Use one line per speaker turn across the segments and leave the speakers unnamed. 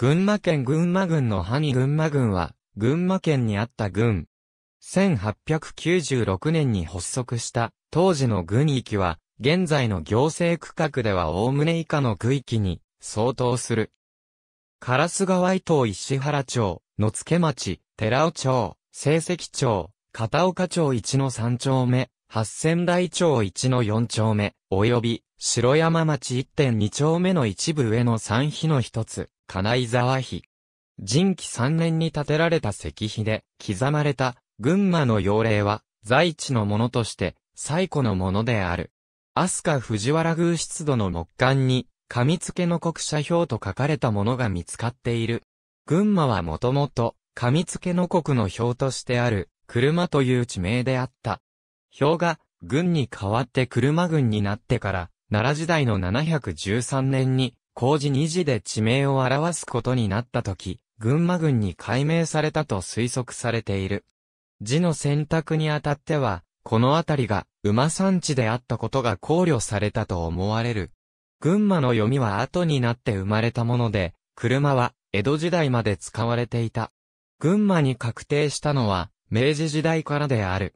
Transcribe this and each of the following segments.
群馬県群馬郡の萩群馬郡は、群馬県にあった郡。1896年に発足した当時の郡域は、現在の行政区画では概ね以下の区域に相当する。ス川伊東石原町、野付町、寺尾町、成績町、片岡町一の三丁目、八千台町一の四丁目、及び、城山町1.2丁目の一部上の三比の一つ。金井沢碑。人気3年に建てられた石碑で、刻まれた、群馬の妖霊は、在地のものとして、最古のものである。飛鳥藤原宮出土の木簡に、噛み付けの国社表と書かれたものが見つかっている。群馬はもともと、噛み付けの国の表としてある、車という地名であった。表が、軍に代わって車軍になってから、奈良時代の713年に、工事2次で地名を表すことになった時、群馬郡に改名されたと推測されている。字の選択にあたっては、この辺りが馬産地であったことが考慮されたと思われる。群馬の読みは後になって生まれたもので、車は江戸時代まで使われていた。群馬に確定したのは明治時代からである。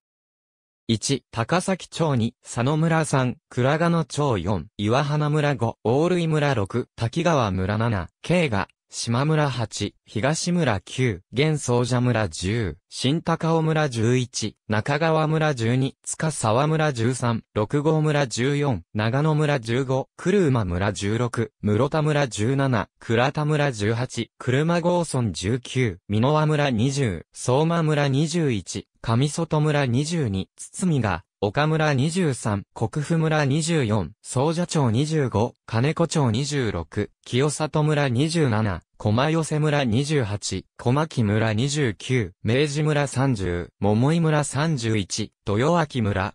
1、高崎町2、佐野村3、倉賀野町4、岩花村5、大類村6、滝川村7、慶賀、島村8、東村9、現総社村10、新高尾村11、中川村12、塚沢村13、六郷村14、長野村15、車馬村16、室田村17、倉田村18、車郷村19、美濃輪村20、相馬村21、上外村22、堤が、岡村23、国府村24、総社町25、金子町26、清里村27、駒寄村28、小牧村29、明治村30、桃井村31、豊明村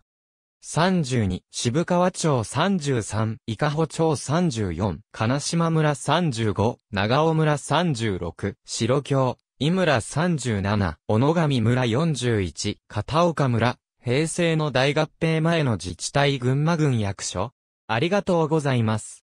32、渋川町33、伊香保町34、金島村35、長尾村36、白京、井村37、小野上村41、片岡村平成の大合併前の自治体群馬郡役所ありがとうございます。